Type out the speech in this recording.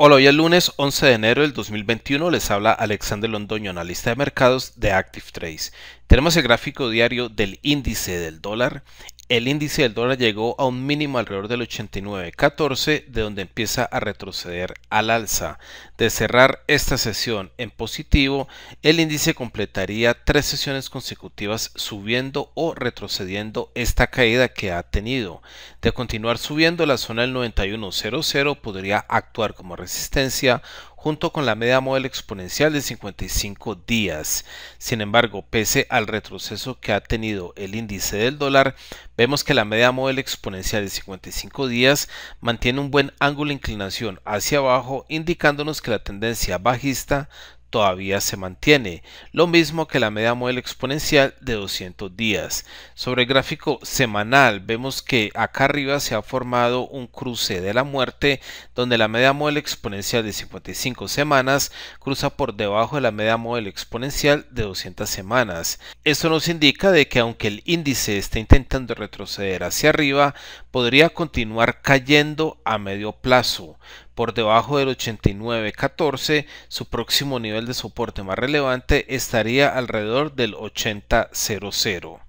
Hola, hoy es lunes 11 de enero del 2021. Les habla Alexander Londoño, analista de mercados de ActiveTrace. Tenemos el gráfico diario del índice del dólar el índice del dólar llegó a un mínimo alrededor del 89.14, de donde empieza a retroceder al alza. De cerrar esta sesión en positivo, el índice completaría tres sesiones consecutivas subiendo o retrocediendo esta caída que ha tenido. De continuar subiendo, la zona del 91.00 podría actuar como resistencia junto con la media móvil exponencial de 55 días. Sin embargo, pese al retroceso que ha tenido el índice del dólar, vemos que la media móvil exponencial de 55 días mantiene un buen ángulo de inclinación hacia abajo, indicándonos que la tendencia bajista todavía se mantiene, lo mismo que la media móvil exponencial de 200 días. Sobre el gráfico semanal vemos que acá arriba se ha formado un cruce de la muerte donde la media móvil exponencial de 55 semanas cruza por debajo de la media móvil exponencial de 200 semanas. Esto nos indica de que aunque el índice está intentando retroceder hacia arriba, podría continuar cayendo a medio plazo por debajo del 89.14, su próximo nivel de soporte más relevante estaría alrededor del 80.00.